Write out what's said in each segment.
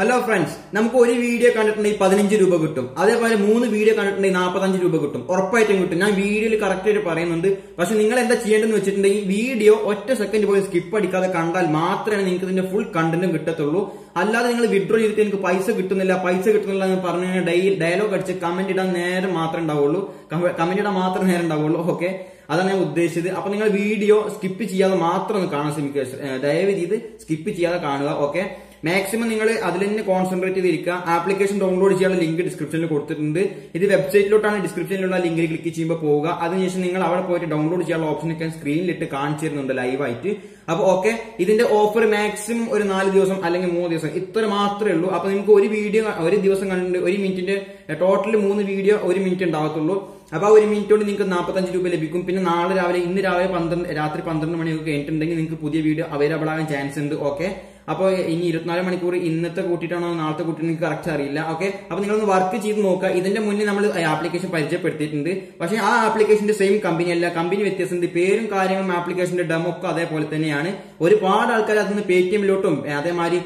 hello friends നമുക്ക് ഒരു video കണ്ടിട്ടുണ്ടെങ്കിൽ പതിനഞ്ച് രൂപ കിട്ടും അതേപോലെ മൂന്ന് വീഡിയോ കണ്ടിട്ടുണ്ടെങ്കിൽ നാൽപ്പത്തഞ്ച് രൂപ കിട്ടും ഉറപ്പായിട്ടും കിട്ടും ഞാൻ വീഡിയോയിൽ കറക്റ്റ് ആയിട്ട് പറയുന്നുണ്ട് പക്ഷെ നിങ്ങൾ എന്താ ചെയ്യേണ്ടെന്ന് വെച്ചിട്ടുണ്ടെങ്കിൽ വീഡിയോ ഒറ്റ സെക്കൻഡ് പോയി സ്കിപ്പ് അടിക്കാതെ കണ്ടാൽ മാത്രമേ നിങ്ങൾക്ക് ഇതിന്റെ ഫുൾ കണ്ടന്റും കിട്ടത്തുള്ളൂ അല്ലാതെ നിങ്ങൾ വിഡ്രോ ചെയ്തിട്ട് എനിക്ക് പൈസ കിട്ടുന്നില്ല പൈസ കിട്ടുന്നില്ല എന്ന് പറഞ്ഞു കഴിഞ്ഞാൽ ഡയലോഗ് അടിച്ച് കമന്റ് ഇടാൻ നേരം മാത്രമേ ഉണ്ടാവുള്ളൂ കമന്റ് ഇടാൻ മാത്രം നേരം ഉണ്ടാവുള്ളൂ ഓക്കെ അതാണ് ഞാൻ ഉദ്ദേശിച്ചത് അപ്പൊ നിങ്ങൾ വീഡിയോ സ്കിപ്പ് ചെയ്യാതെ മാത്രം ഒന്ന് കാണാൻ ശ്രമിക്കുക ദയവ് ചെയ്ത് സ്കിപ്പ് ചെയ്യാതെ കാണുക ഓക്കെ മാക്സിമം നിങ്ങൾ അതിൽ തന്നെ കോൺസെൻട്രേറ്റ് ചെയ്തിരിക്കുക ആപ്ലിക്കേഷൻ ഡൗൺലോഡ് ചെയ്യാനുള്ള ലിങ്ക് ഡിസ്ക്രിപ്ഷനിൽ കൊടുത്തിട്ടുണ്ട് ഇത് വെബ്സൈറ്റിലോട്ടാണ് ഡിസ്ക്രിപ്ഷനിലുള്ള ലിങ്കിൽ ക്ലിക്ക് ചെയ്യുമ്പോൾ പോവുക അതിനുശേഷം നിങ്ങൾ അവിടെ പോയിട്ട് ഡൗൺലോഡ് ചെയ്യാനുള്ള ഓപ്ഷൻ ഒക്കെ സ്ക്രീനിലിട്ട് കാണിച്ചു തരുന്നുണ്ട് ലൈവായിട്ട് അപ്പൊ ഓക്കെ ഇതിന്റെ ഓഫർ മാക്സിമം ഒരു നാല് ദിവസം അല്ലെങ്കിൽ മൂന്ന് ദിവസം ഇത്ര മാത്രമേ ഉള്ളൂ അപ്പൊ നിങ്ങൾക്ക് ഒരു വീഡിയോ ഒരു ദിവസം കണ്ടിട്ട് ഒരു മിനിറ്റിന്റെ ടോട്ടൽ മൂന്ന് വീഡിയോ ഒരു മിനിറ്റ് ഉണ്ടാകത്തുള്ളൂ അപ്പൊ ആ ഒരു മിനിറ്റ് കൊണ്ട് നിങ്ങൾക്ക് നാൽപ്പത്തഞ്ച് രൂപ ലഭിക്കും പിന്നെ നാളെ രാവിലെ ഇന്ന് രാവിലെ പന്ത്രണ്ട് രാത്രി പന്ത്രണ്ട് മണിയൊക്കെ കഴിഞ്ഞിട്ടുണ്ടെങ്കിൽ നിങ്ങൾക്ക് പുതിയ വീഡിയോ അവൈലബിൾ ആകാൻ ചാൻസ് ഉണ്ട് ഓക്കെ അപ്പോൾ ഇനി ഇരുപത്തിനാല് മണിക്കൂർ ഇന്നത്തെ കൂട്ടിയിട്ടാണോ നാളത്തെ കൂട്ടിയിട്ട് എനിക്ക് കറക്റ്റ് അറിയില്ല ഓക്കെ അപ്പോൾ നിങ്ങളൊന്ന് വർക്ക് ചെയ്ത് നോക്കുക ഇതിന്റെ മുന്നേ നമ്മൾ ആപ്ലിക്കേഷൻ പരിചയപ്പെടുത്തിയിട്ടുണ്ട് പക്ഷേ ആ ആപ്ലിക്കേഷന്റെ സെയിം കമ്പനി അല്ല കമ്പനി വ്യത്യാസമുണ്ട് പേരും കാര്യങ്ങളും ആപ്ലിക്കേഷന്റെ ഡെമോ ഒക്കെ അതേപോലെ തന്നെയാണ് ഒരുപാട് ആൾക്കാർ അതിന് പേ ടി എമ്മിലോട്ടും അതേമാതിരി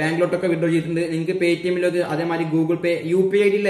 ബാങ്കിലോട്ടൊക്കെ വിഡ്രോ ചെയ്തിട്ടുണ്ട് നിങ്ങൾക്ക് പേ ടി എമ്മിലോട്ട് അതേമാതിരി Google Pay U P I ഡിയിൽ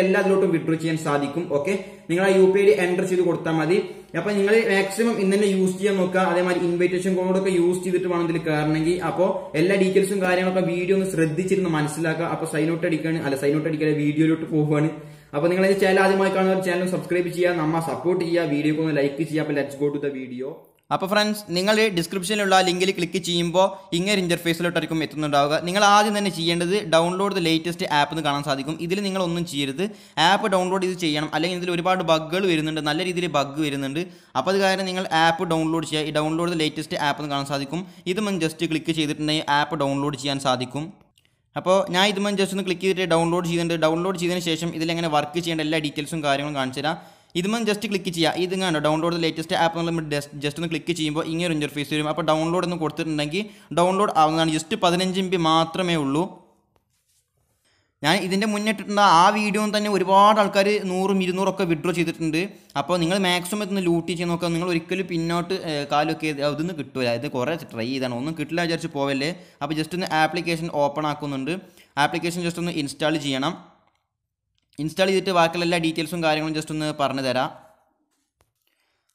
വിഡ്രോ ചെയ്യാൻ സാധിക്കും ഓക്കെ നിങ്ങൾ ആ U P I D enter ചെയ്ത് കൊടുത്താൽ മതി അപ്പൊ നിങ്ങൾ മാക്സിമം ഇന്ന് തന്നെ യൂസ് ചെയ്യാൻ നോക്കുക അതേമാതിരി ഇൻവിറ്റേഷൻ കോഡൊക്കെ യൂസ് ചെയ്തിട്ട് വേണം ഇതിൽ കയറണമെങ്കിൽ അപ്പോൾ എല്ലാ ഡീറ്റെയിൽസും കാര്യങ്ങളൊക്കെ വീഡിയോ ഒന്ന് ശ്രദ്ധിച്ചിരുന്ന് മനസ്സിലാക്കുക അപ്പൊ സൈൻ ഔട്ട് അടിക്കാണ് അല്ല സൈൻ ഔട്ട് അടിക്കാതെ വീഡിയോയിലോട്ട് പോവുകയാണ് അപ്പൊ നിങ്ങൾ ചാനൽ ആദ്യമായി കാണുന്ന ചാനൽ സബ്സ്ക്രൈബ് ചെയ്യുക നമ്മ സപ്പോർട്ട് ചെയ്യുക വീഡിയോക്ക് ഒന്ന് ലൈക്ക് ചെയ്യുക അപ്പൊ let's go to the video അപ്പോൾ ഫ്രണ്ട്സ് നിങ്ങൾ ഡിസ്ക്രിപ്ഷനിലുള്ള ലിങ്കിൽ ക്ലിക്ക് ചെയ്യുമ്പോൾ ഇങ്ങനെ ഇൻ്റർഫേസിലോട്ടായിരിക്കും എത്തുന്നുണ്ടാവുക നിങ്ങൾ ആദ്യം തന്നെ ചെയ്യേണ്ടത് ഡൗൺലോഡ് ദ ലേറ്റസ്റ്റ് ആപ്പ് എന്ന് കാണാൻ സാധിക്കും ഇതിൽ നിങ്ങൾ ഒന്നും ചെയ്യരുത് ആപ്പ് ഡൗൺലോഡ് ചെയ്ത് ചെയ്യണം അല്ലെങ്കിൽ ഇതിൽ ഒരുപാട് ബഗ്ഗുകൾ വരുന്നുണ്ട് നല്ല രീതിയിൽ ബഗ്ഗ് വരുന്നുണ്ട് അപ്പോൾ അത് കാരണം നിങ്ങൾ ആപ്പ് ഡൗൺലോഡ് ചെയ്യുക ഈ ഡൗൺലോഡ് ദ ലേറ്റസ്റ്റ് ആപ്പ് എന്ന് കാണാൻ സാധിക്കും ഇതും ജസ്റ്റ് ക്ലിക്ക് ചെയ്തിട്ടുണ്ടെങ്കിൽ ആപ്പ് ഡൗൺലോഡ് ചെയ്യാൻ സാധിക്കും അപ്പോൾ ഞാൻ ഇതുമ്പോൾ ജസ്റ്റ് ഒന്ന് ക്ലിക്ക് ചെയ്തിട്ട് ഡൗൺലോഡ് ചെയ്യുന്നുണ്ട് ഡൗൺലോഡ് ചെയ്തതിന് ശേഷം ഇതിലെങ്ങനെ വർക്ക് ചെയ്യേണ്ട എല്ലാ ഡീറ്റെയിൽസും കാര്യങ്ങളും കാണിച്ചു തരാം ഇതും ജസ്റ്റ് ക്ലിക്ക് ചെയ്യുക ഇത് കാണോ ഡൗൺലോഡ് ലേറ്റസ്റ്റ് ആപ്പ് നമ്മൾ ജസ്റ്റ് ഒന്ന് ക്ലിക്ക് ചെയ്യുമ്പോൾ ഇങ്ങനെ ഇൻ്റർഫേസ് വരും അപ്പോൾ ഡൗൺലോഡ് ഒന്ന് കൊടുത്തിട്ടുണ്ടെങ്കിൽ ഡൗൺലോഡ് ആവുന്നതാണ് ജസ്റ്റ് പതിനഞ്ച് എം ബി മാത്രമേ ഉള്ളൂ ഞാൻ ഇതിൻ്റെ മുന്നിട്ടിട്ടുണ്ട് ആ വീഡിയോ തന്നെ ഒരുപാട് ആൾക്കാർ നൂറും ഇരുന്നൂറൊക്കെ വിഡ്രോ ചെയ്തിട്ടുണ്ട് അപ്പോൾ നിങ്ങൾ മാക്സിമം ഇതൊന്ന് ലൂട്ടി ചെയ്ത് നോക്കുക നിങ്ങൾ ഒരിക്കലും പിന്നോട്ട് കാലൊക്കെ അതൊന്നും കിട്ടില്ല ഇത് കുറേ ട്രൈ ചെയ്താണ് ഒന്നും കിട്ടില്ല വിചാരിച്ച് പോവല്ലേ അപ്പോൾ ജസ്റ്റ് ഒന്ന് ആപ്ലിക്കേഷൻ ഓപ്പൺ ആക്കുന്നുണ്ട് ആപ്ലിക്കേഷൻ ജസ്റ്റ് ഒന്ന് ഇൻസ്റ്റാൾ ചെയ്യണം ഇൻസ്റ്റാൾ ചെയ്തിട്ട് ബാക്കിയുള്ള എല്ലാ ഡീറ്റെയിൽസും കാര്യങ്ങളും ജസ്റ്റ് ഒന്ന് പറഞ്ഞു തരാം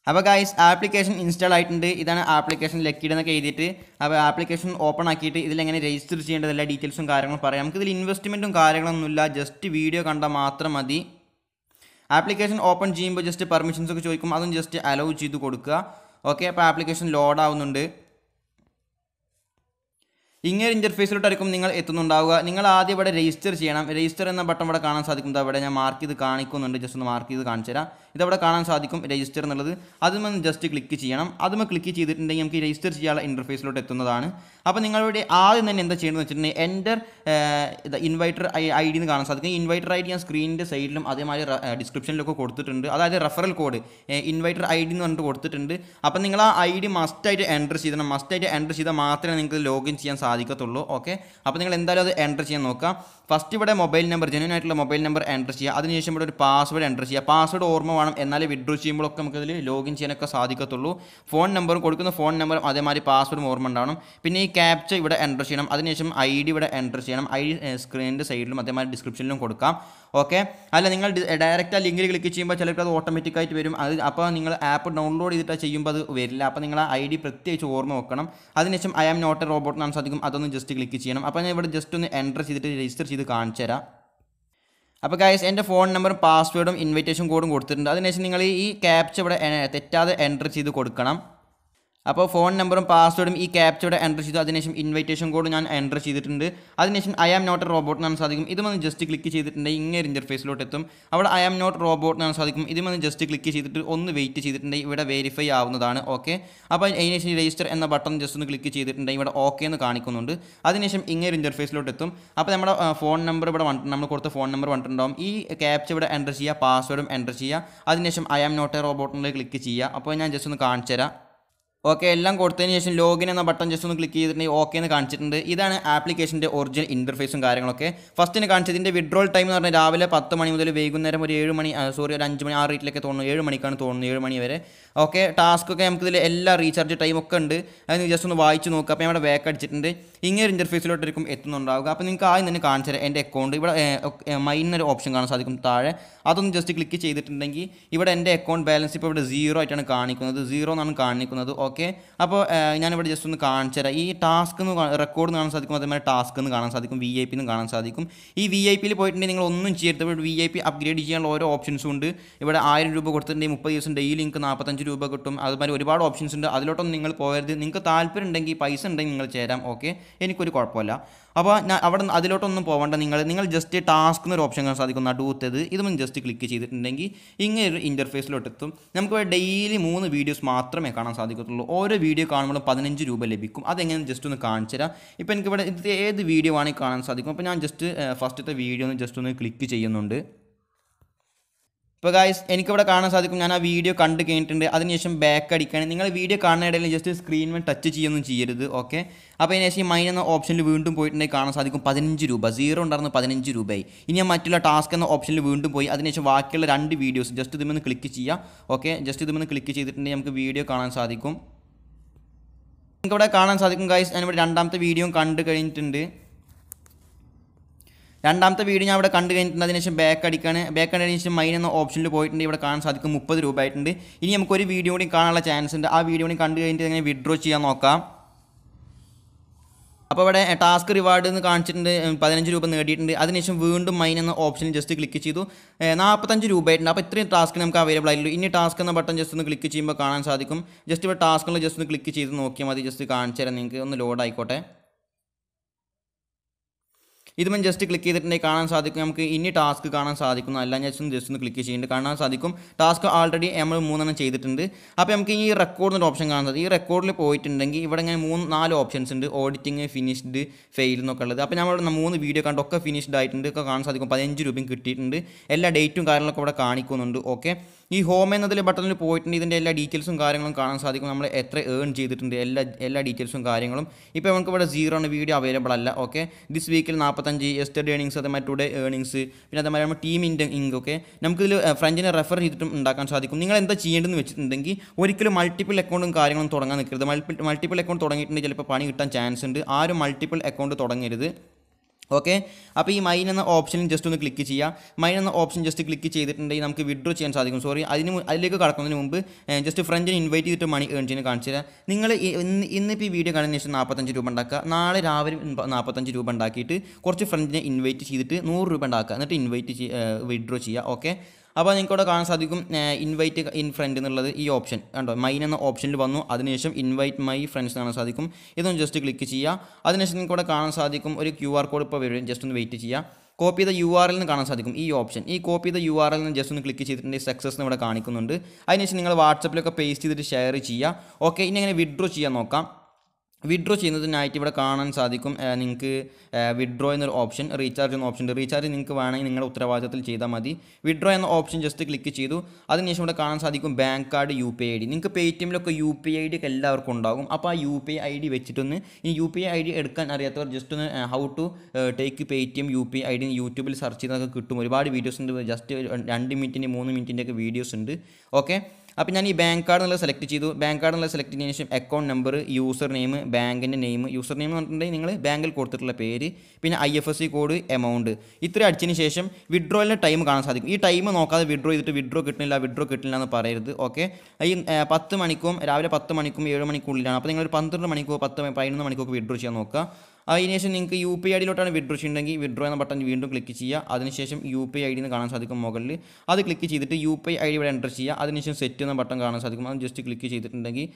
അപ്പോൾ ഗായ്സ് ആപ്ലിക്കേഷൻ ഇൻസ്റ്റാൾ ആയിട്ടുണ്ട് ഇതാണ് ആപ്ലിക്കേഷൻ ലക്കിഡ് എന്നൊക്കെ എഴുതിയിട്ട് അപ്പോൾ ആപ്ലിക്കേഷൻ ഓപ്പൺ ആക്കിയിട്ട് ഇതിൽ എങ്ങനെ രജിസ്റ്റർ ചെയ്യേണ്ടത് എല്ലാ ഡീറ്റെയിൽസും കാര്യങ്ങളും പറയാം നമുക്കിതിൽ ഇൻവെസ്റ്റ്മെൻറ്റും കാര്യങ്ങളൊന്നുമില്ല ജസ്റ്റ് വീഡിയോ കണ്ടാൽ മാത്രം മതി ആപ്ലിക്കേഷൻ ഓപ്പൺ ചെയ്യുമ്പോൾ ജസ്റ്റ് പെർമിഷൻസ് ഒക്കെ ചോദിക്കും അതും ജസ്റ്റ് അലൗ ചെയ്ത് കൊടുക്കുക ഓക്കെ അപ്പോൾ ആപ്ലിക്കേഷൻ ലോഡ് ആവുന്നുണ്ട് ഇങ്ങനെ ഇൻ്റർഫേസിലോട്ടായിരിക്കും നിങ്ങൾ എത്തുന്നുണ്ടാവുക നിങ്ങൾ ആദ്യം ഇവിടെ രജിസ്റ്റർ ചെയ്യണം രജിസ്റ്റർ എന്ന ബട്ടൺ ഇവിടെ കാണാൻ സാധിക്കുന്നത് അവിടെ ഞാൻ മാർക്ക് ചെയ്ത് കാണിക്കുന്നുണ്ട് ജസ്റ്റ് ഒന്ന് മാർക്ക് ചെയ്ത് കാണിച്ചു തരാം ഇതവിടെ കാണാൻ സാധിക്കും രജിസ്റ്റർ എന്നുള്ളത് അതിൽ ജസ്റ്റ് ക്ലിക്ക് ചെയ്യണം അതുമേ ക്ലിക്ക് ചെയ്തിട്ടുണ്ടെങ്കിൽ നമുക്ക് രജിസ്റ്റർ ചെയ്യാനുള്ള ഇൻ്റർഫേസിലോട്ട് എത്തുന്നതാണ് അപ്പോൾ നിങ്ങളുടെ ആദ്യം തന്നെ എന്താ ചെയ്യണമെന്ന് വെച്ചിട്ടുണ്ടെങ്കിൽ എൻ്റർ ഇൻവൈറ്റർ ഐ ഡി എന്ന് കാണാൻ സാധിക്കും ഇൻവൈറ്റർ ഐ ഡി ഞാൻ സ്ക്രീനിൻ്റെ സൈഡിലും അതേമാതിരി ഡിസ്ക്രിപ്ഷനിലൊക്കെ കൊടുത്തിട്ടുണ്ട് അതായത് referral code inviter I D എന്ന് പറഞ്ഞിട്ട് കൊടുത്തിട്ടുണ്ട് അപ്പോൾ നിങ്ങൾ ആ ഐ ഡി മസ്റ്റായിട്ട് എൻ്റർ ചെയ്തണം മസ്റ്റായിട്ട് എൻ്റർ ചെയ്താൽ മാത്രമേ നിങ്ങൾക്ക് ലോഗിൻ ചെയ്യാൻ സാധിക്കത്തുള്ളൂ ഓക്കെ അപ്പോൾ നിങ്ങൾ എന്തായാലും അത് എൻ്റർ ചെയ്യാൻ നോക്കുക ഫസ്റ്റ് ഇവിടെ മൊബൈൽ നമ്പർ ജനുവൻ ആയിട്ടുള്ള മൊബൈൽ നമ്പർ എൻ്റർ ചെയ്യുക അതിനുശേഷം ഇവിടെ ഒരു പാസ്വേഡ് എൻ്റർ ചെയ്യുക പാസ്വേഡ് ഓർമ്മ വേണം എന്നാലേ വിഡ്രോ ചെയ്യുമ്പോഴൊക്കെ നമുക്കതിൽ ലോഗിൻ ചെയ്യാനൊക്കെ സാധിക്കത്തുള്ളൂ ഫോൺ നമ്പറും കൊടുക്കുന്ന ഫോൺ നമ്പറും അതേമാതിരി പാസ്വേഡും ഓർമ്മ ഉണ്ടാവണം പിന്നെ ഈ ക്യാപ്ച ഇവിടെ എൻ്റർ ചെയ്യണം അതിനുശേഷം ഐ ഡി ഇവിടെ എൻ്റർ ചെയ്യണം ഐ സ്ക്രീനിൻ്റെ സൈഡിലും അതേമാതിരി ഡിസ്ക്രിപ്ഷനിലും കൊടുക്കാം ഓക്കെ അല്ല നിങ്ങൾ ഡയറക്റ്റ് ആ ലിങ്കിൽ ക്ലിക്ക് ചെയ്യുമ്പോൾ ചിലപ്പോൾ അത് ഓട്ടോമാറ്റിക്കായിട്ട് വരും അത് അപ്പോൾ നിങ്ങൾ ആപ്പ് ഡൗൺലോഡ് ചെയ്തിട്ട് ചെയ്യുമ്പോൾ അത് വരില്ല അപ്പോൾ നിങ്ങൾ ആ ഐ ഡി പ്രത്യേകിച്ച് ഓർമ്മ വെക്കണം അതിനുശേഷം I am not a robot എന്നാണ് സാധിക്കും അതൊന്ന് ജസ്റ്റ് ക്ലിക്ക് ചെയ്യണം അപ്പോൾ ഞാൻ ഇവിടെ ജസ്റ്റ് ഒന്ന് എൻ്റർ ചെയ്തിട്ട് രജിസ്റ്റർ ചെയ്ത് കാണിച്ചു തരാം അപ്പോൾ ഗൈസ് എൻ്റെ ഫോൺ നമ്പറും പാസ്വേഡും ഇൻവിറ്റേഷൻ കോഡും കൊടുത്തിട്ടുണ്ട് അതിനുശേഷം നിങ്ങൾ ഈ ക്യാപ്ച ഇവിടെ തെറ്റാതെ എൻ്റർ ചെയ്ത് കൊടുക്കണം അപ്പോൾ ഫോൺ നമ്പറും പാസ്വേഡും ഈ ക്യാപ്ചോടെ എൻ്റർ ചെയ്തു അതിനുശേഷം ഇൻവൈറ്റേഷൻ കോഡ് ഞാൻ എൻ്റർ ചെയ്തിട്ടുണ്ട് അതിനുശേഷം ഐ ആം നോട്ട് റോബോട്ട് എന്നാൽ സാധിക്കും വന്ന് ജസ്റ്റ് ക്ലിക്ക് ചെയ്തിട്ടുണ്ടെങ്കിൽ ഇങ്ങനെ ഇൻ്റർഫേസിലോട്ട് എത്തും അവിടെ ഐ ആം നോട്ട് റോബോട്ട് എന്നാൽ സാധിക്കും വന്ന് ജസ്റ്റ് ക്ലിക്ക് ചെയ്തിട്ട് ഒന്ന് വെയിറ്റ് ചെയ്തിട്ടുണ്ടെങ്കിൽ ഇവിടെ വെരിഫൈ ആവുന്നതാണ് ഓക്കെ അപ്പോൾ അതിനുശേഷം രജിസ്റ്റർ എന്ന ബട്ടൺ ജസ്റ്റ് ഒന്ന് ക്ലിക്ക് ചെയ്തിട്ടുണ്ടെങ്കിൽ ഇവിടെ ഓക്കെ എന്ന് കാണിക്കുന്നുണ്ട് അതിനുശേഷം ഇങ്ങനെ ഇൻ്റർഫേസിലോട്ട് എത്തും അപ്പോൾ നമ്മുടെ ഫോൺ നമ്പർ ഇവിടെ വൺ നമ്മൾ കൊടുത്ത ഫോൺ നമ്പർ വന്നിട്ടുണ്ടാവും ഈ ക്യാപ്ച ഇവിടെ എൻ്റർ ചെയ്യുക പാസ്വേഡും എൻ്റർ ചെയ്യുക അതിനുശേഷം ഐ ആം നോട്ട് എ റോബോട്ടിലേക്ക് ക്ലിക്ക് ചെയ്യുക അപ്പോൾ ഞാൻ ജസ്റ്റ് ഒന്ന് കാണിച്ചു തരാം ഓക്കെ എല്ലാം കൊടുത്തതിന് ശേഷം ലോഗിൻ എന്ന ബട്ടൺ ജസ്റ്റ് ഒന്ന് ക്ലിക്ക് ചെയ്തിട്ടുണ്ടെങ്കിൽ ഓക്കെ എന്ന് കാണിച്ചിട്ടുണ്ട് ഇതാണ് ആപ്ലിക്കേഷൻ്റെ ഒറിജിനൽ ഇൻ്റർഫേസും കാര്യങ്ങളൊക്കെ ഫസ്റ്റിന് കാണിച്ചതിൻ്റെ വിഡ്രോൾ ടൈം എന്ന് പറഞ്ഞാൽ രാവിലെ പത്ത് മണി മുതൽ വൈകുന്നേരം ഒരു ഏഴ് മണി സോറി ഒരു അഞ്ച് മണി ആറ് റേറ്റിലൊക്കെ തോന്നുന്നു ഏഴ് മണിക്കാണ് തോന്നുന്നത് ഏഴ് മണി വരെ ഓക്കെ ടാസ്ക്കൊക്കെ നമുക്കിതിൽ എല്ലാ റീചാർജ് ടൈം ഒക്കെ ഉണ്ട് അതിന് ജസ്റ്റ് ഒന്ന് വായിച്ച് നോക്കുക അപ്പോൾ ഇവിടെ വേക്ക് അടിച്ചിട്ടുണ്ട് ഇങ്ങനെ ഒരു ഇൻ്റർഫേസിലോട്ടായിരിക്കും എത്തുന്നുണ്ടാവുക അപ്പോൾ നിങ്ങൾക്ക് ആദ്യം തന്നെ കാണിച്ചു തരാം എൻ്റെ അക്കൗണ്ട് ഇവിടെ മൈനൊരു ഓപ്ഷൻ കാണാൻ സാധിക്കും താഴെ അതൊന്ന് ജസ്റ്റ് ക്ലിക്ക് ചെയ്തിട്ടുണ്ടെങ്കിൽ ഇവിടെ എൻ്റെ അക്കൗണ്ട് ബാലൻസ് ഇപ്പോൾ ഇവിടെ സീറോ ആയിട്ടാണ് കാണിക്കുന്നത് സീറോ എന്നാണ് കാണിക്കുന്നത് ഓക്കെ ഓക്കെ അപ്പോൾ ഞാനിവിടെ ജസ്റ്റ് ഒന്ന് കാണിച്ചു തരാം ഈ ടാസ്ക് എന്ന് റെക്കോർഡ് കാണാൻ സാധിക്കും അതേമാതിരി ടാസ്ക് എന്ന് കാണാൻ സാധിക്കും വി ഐ പിന്ന് കാണാൻ സാധിക്കും ഈ വി ഐ പിയിൽ പോയിട്ടുണ്ടെങ്കിൽ നിങ്ങൾ ഒന്നും ചെയ്യരുത് ഇവിടെ വി ഐ പി അപ്ഗ്രേഡ് ചെയ്യാനുള്ള ഓരോ ഓപ്ഷൻസും ഉണ്ട് ഇവിടെ ആയിരം രൂപ കൊടുത്തിട്ടുണ്ടെങ്കിൽ മുപ്പത് ദിവസം ഡെയിലി നിങ്ങൾക്ക് നാൽപ്പത്തഞ്ച് രൂപ കിട്ടും അതുമാതിരി ഒരുപാട് ഓപ്ഷൻസ് ഉണ്ട് അതിലോട്ടൊന്നും നിങ്ങൾ പോകരുത് നിങ്ങൾക്ക് താല്പര്യം ഉണ്ടെങ്കിൽ പൈസ ഉണ്ടെങ്കിൽ നിങ്ങൾ ചേരാം ഓക്കെ എനിക്കൊരു കുഴപ്പമില്ല അപ്പോൾ ഞാൻ അവിടെ അതിലോട്ടൊന്നും പോകേണ്ട നിങ്ങൾ നിങ്ങൾ ജസ്റ്റ് ടാസ്ക് എന്നൊരു ഓപ്ഷൻ കാണാൻ സാധിക്കും നടുവത്തത് ഇതും ജസ്റ്റ് ക്ലിക്ക് ചെയ്തിട്ടുണ്ടെങ്കിൽ ഇങ്ങനെ ഒരു ഇൻ്റർഫേസിലോട്ട് എത്തും നമുക്ക് ഡെയിലി മൂന്ന് വീഡിയോസ് മാത്രമേ കാണാൻ സാധിക്കത്തുള്ളൂ ഉള്ളൂ ഓരോ വീഡിയോ കാണുമ്പോൾ പതിനഞ്ച് രൂപ ലഭിക്കും അതെങ്ങനെ ജസ്റ്റ് ഒന്ന് കാണിച്ചു തരാം ഇപ്പോൾ എനിക്കിവിടെ ഏത് വീഡിയോ ആണെങ്കിൽ കാണാൻ സാധിക്കും അപ്പോൾ ഞാൻ ജസ്റ്റ് ഫസ്റ്റത്തെ വീഡിയോ ഒന്ന് ജസ്റ്റ് ഒന്ന് ക്ലിക്ക് ചെയ്യുന്നുണ്ട് ഇപ്പോൾ ഗായ്സ് എനിക്കിവിടെ കാണാൻ സാധിക്കും ഞാൻ ആ വീഡിയോ കണ്ട് കഴിഞ്ഞിട്ടുണ്ട് അതിനുശേഷം ബാക്ക് അടിക്കുകയാണ് നിങ്ങൾ വീഡിയോ കാണുന്ന ഇടയിൽ ജസ്റ്റ് സ്ക്രീൻ മേൽ ടച്ച് ചെയ്യൊന്നും ചെയ്യരുത് ഓക്കെ അപ്പോൾ അതിനുശേഷം ഈ മൈൻ എന്ന ഓപ്ഷനിൽ വീണ്ടും പോയിട്ടുണ്ടെങ്കിൽ കാണാൻ സാധിക്കും പതിനഞ്ച് രൂപ സീറോ ഉണ്ടായിരുന്ന പതിനഞ്ച് രൂപയായി ഇനി ഞാൻ മറ്റുള്ള ടാസ്ക് എന്ന ഓപ്ഷനിൽ വീണ്ടും പോയി അതിനുശേഷം ബാക്കിയുള്ള രണ്ട് വീഡിയോസ് ജസ്റ്റ് ഇതിൽ ക്ലിക്ക് ചെയ്യാം ഓക്കെ ജസ്റ്റ് ഇതിൽ ക്ലിക്ക് ചെയ്തിട്ടുണ്ടെങ്കിൽ നമുക്ക് വീഡിയോ കാണാൻ സാധിക്കും നിങ്ങൾക്കിവിടെ കാണാൻ സാധിക്കും ഗായ്സ് ഞാനിവിടെ രണ്ടാമത്തെ വീഡിയോ കണ്ടു കഴിഞ്ഞിട്ടുണ്ട് രണ്ടാമത്തെ വീഡിയോ ഞാൻ ഇവിടെ കണ്ടു കഴിഞ്ഞിട്ടുണ്ട് അതിനുശേഷം ബാക്ക് അടിക്കാണ് ബാക്ക് അടിച്ചതിന് ശേഷം മൈൻ എന്ന ഓപ്ഷനിൽ പോയിട്ടുണ്ട് ഇവിടെ കാണാൻ സാധിക്കും മുപ്പത് രൂപ ആയിട്ടുണ്ട് ഇനി നമുക്കൊരു വീഡിയോ കൂടി കാണാനുള്ള ചാൻസ് ഉണ്ട് ആ വീഡിയോ കൂടി കണ്ടു കഴിഞ്ഞിട്ട് എങ്ങനെ വിഡ്രോ ചെയ്യാൻ നോക്കാം അപ്പോൾ ഇവിടെ ടാസ്ക് റിവാർഡ് എന്ന് കാണിച്ചിട്ടുണ്ട് പതിനഞ്ച് രൂപ നേടിയിട്ടുണ്ട് അതിനുശേഷം വീണ്ടും മൈൻ എന്ന ഓപ്ഷൻ ജസ്റ്റ് ക്ലിക്ക് ചെയ്തു നാൽപ്പത്തഞ്ച് ആയിട്ടുണ്ട് അപ്പോൾ ഇത്രയും ടാസ്ക് നമുക്ക് അവൈലബിൾ ആയിട്ടുള്ളൂ ഇനി ടാസ്ക് എന്ന ബട്ടൺ ജസ്റ്റ് ഒന്ന് ക്ലിക്ക് ചെയ്യുമ്പോൾ കാണാൻ സാധിക്കും ജസ്റ്റ് ഇപ്പോൾ ടാസ്കുകൾ ജസ്റ്റ് ഒന്ന് ക്ലിക്ക് ചെയ്ത് നോക്കിയാൽ മതി ജസ്റ്റ് കാണിച്ചു തരാം നിങ്ങൾക്ക് ഒന്ന് ലോഡ് ആയിക്കോട്ടെ ഇതും ജസ്റ്റ് ക്ലിക്ക് ചെയ്തിട്ടുണ്ടെങ്കിൽ കാണാൻ സാധിക്കും നമുക്ക് ഇനി ടാസ്ക് കാണാൻ സാധിക്കുന്നു അല്ല ഞാൻ ജസ്റ്റ് ഒന്ന് ക്ലിക്ക് ചെയ്യുന്നുണ്ട് കാണാൻ സാധിക്കും ടാസ്ക് ആൾറെഡി നമ്മൾ മൂന്നെണ്ണം ചെയ്തിട്ടുണ്ട് അപ്പോൾ നമുക്ക് ഈ റെക്കോർഡ് എന്നൊരു ഓപ്ഷൻ കാണുന്നത് ഈ റെക്കോർഡിൽ പോയിട്ടുണ്ടെങ്കിൽ ഇവിടെ ഇങ്ങനെ മൂന്ന് നാല് ഓപ്ഷൻസ് ഉണ്ട് ഓഡിറ്റിംഗ് ഫിനിഷ്ഡ് ഫെയിൽ എന്നൊക്കെ ഉള്ളത് അപ്പോൾ നമ്മൾ മൂന്ന് വീഡിയോ കണ്ടൊക്കെ ഫിനിഷ്ഡ് ആയിട്ടുണ്ട് ഒക്കെ കാണാൻ സാധിക്കും പതിനഞ്ച് രൂപയും കിട്ടിയിട്ടുണ്ട് എല്ലാ ഡേറ്റും കാര്യങ്ങളൊക്കെ ഇവിടെ കാണിക്കുന്നുണ്ട് ഓക്കെ ഈ ഹോം എന്നതിലെ ബട്ടണിൽ പോയിട്ടുണ്ട് ഇതിൻ്റെ എല്ലാ ഡീറ്റെയിൽസും കാര്യങ്ങളും കാണാൻ സാധിക്കും നമ്മൾ എത്ര ഏൺ ചെയ്തിട്ടുണ്ട് എല്ലാ എല്ലാ ഡീറ്റെയിൽസും കാര്യങ്ങളും ഇപ്പോൾ നമുക്ക് ഇവിടെ സീറോ ആണ് വീഡിയോ അവൈലബിൾ അല്ല ഓക്കെ ദിസ് വീക്കിൽ നാൽപ്പത്തി നാൽപ്പത്തഞ്ച് എസ്റ്റർഡേ ഏണിങ്സ് അതേമാതിരി ടുഡേ ഏണിങ്സ് പിന്നെ അതേമാതിരി നമ്മൾ ടീം ഇൻ്റെ ഇങ്ക് ഒക്കെ നമുക്കിതിൽ ഫ്രണ്ടിനെ റെഫർ ചെയ്തിട്ടും ഉണ്ടാക്കാൻ സാധിക്കും നിങ്ങൾ എന്താ ചെയ്യേണ്ടതെന്ന് വെച്ചിട്ടുണ്ടെങ്കിൽ ഒരിക്കലും മൾട്ടിപ്പിൾ അക്കൗണ്ടും കാര്യങ്ങളും തുടങ്ങാൻ നിൽക്കരുത് മൾട്ടിപ്പിൾ അക്കൗണ്ട് തുടങ്ങിയിട്ടുണ്ടെങ്കിൽ ചിലപ്പോൾ പണി കിട്ടാൻ ചാൻസ് ഉണ്ട് ആരും മൾട്ടിപ്പിൾ അക്കൗണ്ട് തുടങ്ങരുത് ഓക്കെ അപ്പോൾ ഈ മൈൻ എന്ന ഓപ്ഷനിൽ ജസ്റ്റ് ഒന്ന് ക്ലിക്ക് ചെയ്യുക മൈൻ എന്ന ഓപ്ഷൻ ജസ്റ്റ് ക്ലിക്ക് ചെയ്തിട്ടുണ്ടെങ്കിൽ നമുക്ക് വിഡ്രോ ചെയ്യാൻ സാധിക്കും സോറി അതിന് അതിലേക്ക് കടക്കുന്നതിന് മുമ്പ് ജസ്റ്റ് ഫ്രണ്ടിനെ ഇൻവൈറ്റ് ചെയ്തിട്ട് മണി ഏൺ ചെയ്യാൻ കാണിച്ചു തരാം നിങ്ങൾ ഇന്ന് ഇന്നിപ്പോൾ ഈ വീഡിയോ കാണുന്ന ശേഷം നാൽപ്പത്തഞ്ച് രൂപ ഉണ്ടാക്കുക നാളെ രാവിലെ നാൽപ്പത്തഞ്ച് രൂപ ഉണ്ടാക്കിയിട്ട് കുറച്ച് ഫ്രണ്ടിനെ ഇൻവൈറ്റ് ചെയ്തിട്ട് നൂറ് രൂപ ഉണ്ടാക്കുക എന്നിട്ട് ഇൻവൈറ്റ് വിഡ്രോ ചെയ്യുക ഓക്കെ അപ്പോൾ നിങ്ങൾക്ക് ഇവിടെ കാണാൻ സാധിക്കും ഇൻവൈറ്റ് ഇൻ ഫ്രണ്ട് എന്നുള്ളത് ഈ ഓപ്ഷൻ കണ്ടോ മൈൻ എന്ന ഓപ്ഷനിൽ വന്നു അതിനുശേഷം ഇൻവൈറ്റ് മൈ ഫ്രണ്ട്സ് കാണാൻ സാധിക്കും ഇതൊന്ന് ജസ്റ്റ് ക്ലിക്ക് ചെയ്യുക അതിനുശേഷം നിങ്ങൾക്ക് ഇവിടെ കാണാൻ സാധിക്കും ഒരു ക്യു ആർ കോഡ് ഇപ്പോൾ വരും ജസ്റ്റ് ഒന്ന് വെയിറ്റ് ചെയ്യുക കോപ്പി ചെയ്ത യു ആർ എൽ കാണാൻ സാധിക്കും ഈ ഓപ്ഷൻ ഈ കോപ്പി ചെയ്ത യു ആർ എൽ ജസ്റ്റ് ഒന്ന് ക്ലിക്ക് ചെയ്തിട്ടുണ്ട് സക്സസ് എന്ന് ഇവിടെ കാണിക്കുന്നുണ്ട് അതിനുശേഷം നിങ്ങൾ വാട്സപ്പിലൊക്കെ പേസ്റ്റ് ചെയ്തിട്ട് ഷെയർ ചെയ്യുക ഓക്കെ ഇനി അങ്ങനെ വിഡ്രോ ചെയ്യാൻ നോക്കാം വിഡ്രോ ചെയ്യുന്നതിനായിട്ട് ഇവിടെ കാണാൻ സാധിക്കും നിങ്ങൾക്ക് വിഡ്രോ എന്നൊരു ഓപ്ഷൻ റീചാർജ് എന്ന ഓപ്ഷൻ ഉണ്ട് റീചാർജ് നിങ്ങൾക്ക് വേണമെങ്കിൽ നിങ്ങളുടെ ഉത്തരവാദിത്തത്തിൽ ചെയ്താൽ മതി വിഡ്രോ എന്ന ഓപ്ഷൻ ജസ്റ്റ് ക്ലിക്ക് ചെയ്തു അതിനുശേഷം ഇവിടെ കാണാൻ സാധിക്കും bank card U P I D നിങ്ങൾക്ക് പേ ടി എമ്മിലൊക്കെ യു പി ഐ ഡി എല്ലാവർക്കും ഉണ്ടാകും അപ്പോൾ ആ U P I I D വെച്ചിട്ടൊന്ന് ഈ U P I I D എടുക്കാൻ അറിയാത്തവർ ജസ്റ്റ് ഒന്ന് how to take Paytm U P I D യൂട്യൂബിൽ സെർച്ച് ചെയ്താൽ കിട്ടും ഒരുപാട് വീഡിയോസ് ഉണ്ട് ജസ്റ്റ് രണ്ട് മിനിറ്റിൻ്റെ മൂന്ന് മിനിറ്റിൻ്റെയൊക്കെ ഒക്കെ വീഡിയോസ് ഉണ്ട് ഓക്കെ അപ്പോൾ ഞാൻ ഈ ബാങ്ക് കാർഡ് എന്നുള്ളത് സെലക്ട് ചെയ്തു ബാങ്ക് കാർഡ് എന്നുള്ളത് സെലക്ട് ചെയ്തതിന് ശേഷം അക്കൗണ്ട് നമ്പർ യൂസർ നെയിം ബാങ്കിൻ്റെ നെയിം യൂസർ നെയിം എന്ന് പറഞ്ഞിട്ടുണ്ടെങ്കിൽ നിങ്ങൾ ബാങ്കിൽ കൊടുത്തിട്ടുള്ള പേര് പിന്നെ I F S C code amount ഇത്ര അടിച്ചതിന് ശേഷം വിഡ്രോയിലെ ടൈം കാണാൻ സാധിക്കും ഈ ടൈം നോക്കാതെ വിഡ്രോ ചെയ്തിട്ട് വിഡ്രോ കിട്ടുന്നില്ല വിഡ്രോ കിട്ടുന്നില്ല എന്ന് പറയരുത് ഓക്കെ ഈ പത്ത് മണിക്കും രാവിലെ പത്ത് മണിക്കും ഏഴ് മണിക്കുള്ളിലാണ് അപ്പോൾ നിങ്ങൾ പന്ത്രണ്ട് മണിക്കോ പത്ത് പതിനൊന്ന് മണിക്കോ വിഡ്രോ ചെയ്യാൻ നോക്കുക അതിനുശേഷം നിങ്ങൾക്ക് യു പി ഐ ഡിയിലോട്ടാണ് വിഡ്രോ ചെയ്യുന്നുണ്ടെങ്കിൽ വിഡ്രോ എന്ന ബട്ടൺ വീണ്ടും ക്ലിക്ക് ചെയ്യുക അതിനുശേഷം യു പി ഐ ഡി എന്ന് കാണാൻ സാധിക്കും മുകളിൽ അത് ക്ലിക്ക് ചെയ്തിട്ട് യു പി ഐ ഡി ഇവിടെ എൻ്റർ ചെയ്യുക അതിനുശേഷം സെറ്റ് എന്ന ബട്ടൺ കാണാൻ സാധിക്കും അത് ജസ്റ്റ് ക്ലിക്ക് ചെയ്തിട്ടുണ്ടെങ്കിൽ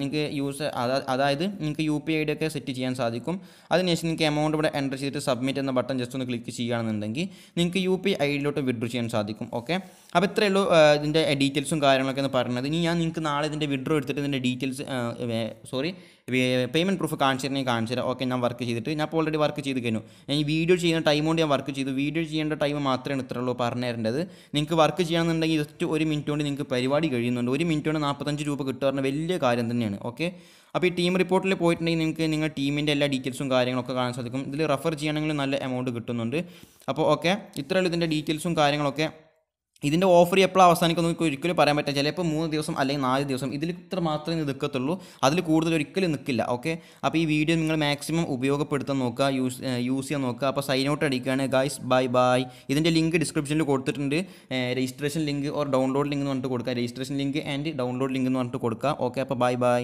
നിങ്ങൾക്ക് യൂസ് അതായത് നിങ്ങൾക്ക് യു പി ഐ ഡി ഒക്കെ സെറ്റ് ചെയ്യാൻ സാധിക്കും അതിനുശേഷം നിങ്ങൾക്ക് എമൗണ്ട് ഇവിടെ എൻ്റർ ചെയ്തിട്ട് സബ്മിറ്റ് എന്ന ബട്ടൺ ജസ്റ്റ് ഒന്ന് ക്ലിക്ക് ചെയ്യുകയാണെന്നുണ്ടെങ്കിൽ നിങ്ങൾക്ക് യു പി ഐ ഡിയിലോട്ട് വിഡ്രോ ചെയ്യാൻ സാധിക്കും ഓക്കെ അപ്പോൾ ഇത്രയേ ഉള്ളൂ ഇതിൻ്റെ ഡീറ്റെയിൽസും കാര്യങ്ങളൊക്കെ എന്ന് പറയുന്നത് ഇനി ഞാൻ നിങ്ങൾക്ക് നാളെ ഇതിൻ്റെ വിഡ്രോ എടുത്തിട്ട് ഇതിൻ്റെ ഡീറ്റെയിൽസ് സോറി പേയ്മെൻറ്റ് പ്രൂഫ് കാണിച്ചു തരണേ കാണിച്ചു തരാം ഓക്കെ ഞാൻ വർക്ക് ചെയ്തിട്ട് ഞാൻ ഓൾറെഡി വർക്ക് ചെയ്ത് കഴിഞ്ഞു ഞാൻ ഈ വീഡിയോ ചെയ്യുന്ന ടൈം കൊണ്ട് ഞാൻ വർക്ക് ചെയ്തു വീഡിയോ ചെയ്യേണ്ട ടൈം മാത്രമേ ഇത്രയുള്ളൂ പറഞ്ഞു തരേണ്ടത് നിങ്ങൾക്ക് വർക്ക് ചെയ്യണമെന്നുണ്ടെങ്കിൽ ജസ്റ്റ് ഒരു മിനിറ്റ് കൊണ്ട് നിങ്ങൾക്ക് പരിപാടി കഴിയുന്നുണ്ട് ഒരു മിനിറ്റ് കൊണ്ട് നാൽപ്പത്തഞ്ച് രൂപ കിട്ടുക വലിയ കാര്യം തന്നെയാണ് ഓക്കെ അപ്പോൾ ഈ ടീം റിപ്പോർട്ടിൽ പോയിട്ടുണ്ടെങ്കിൽ നിങ്ങൾക്ക് നിങ്ങളുടെ ടീമിൻ്റെ എല്ലാ ഡീറ്റെയിൽസും കാര്യങ്ങളൊക്കെ കാണാൻ സാധിക്കും ഇതിൽ റെഫർ ചെയ്യണമെങ്കിൽ നല്ല എമൗണ്ട് കിട്ടുന്നുണ്ട് അപ്പോൾ ഓക്കെ ഇത്രയുള്ള ഇതിൻ്റെ ഡീറ്റെയിൽസും കാര്യങ്ങളൊക്കെ ഇതിൻ്റെ ഓഫർ എപ്പോഴും അവസാനിക്കും നമുക്ക് ഒരിക്കലും പറയാൻ പറ്റില്ല ചിലപ്പോൾ മൂന്ന് ദിവസം അല്ലെങ്കിൽ നാല് ദിവസം ഇതിൽ ഇത്ര മാത്രമേ നിൽക്കത്തുള്ളൂ അതിൽ കൂടുതൽ ഒരിക്കലും നിൽക്കില്ല ഓക്കെ അപ്പോൾ ഈ വീഡിയോ നിങ്ങൾ മാക്സിമം ഉപയോഗപ്പെടുത്താൻ നോക്കുക യൂസ് യൂസ് ചെയ്യാൻ നോക്കുക അപ്പോൾ സൈൻ ഔട്ട് അടിക്കുകയാണ് ഗൈസ് ബൈ ബൈ ഇതിൻ്റെ ലിങ്ക് ഡിസ്ക്രിപ്ഷനിൽ കൊടുത്തിട്ടുണ്ട് registration link or download link എന്ന് പറഞ്ഞിട്ട് കൊടുക്കുക registration link and download link എന്ന് പറഞ്ഞിട്ട് കൊടുക്കുക ഓക്കെ അപ്പോൾ ബൈ ബൈ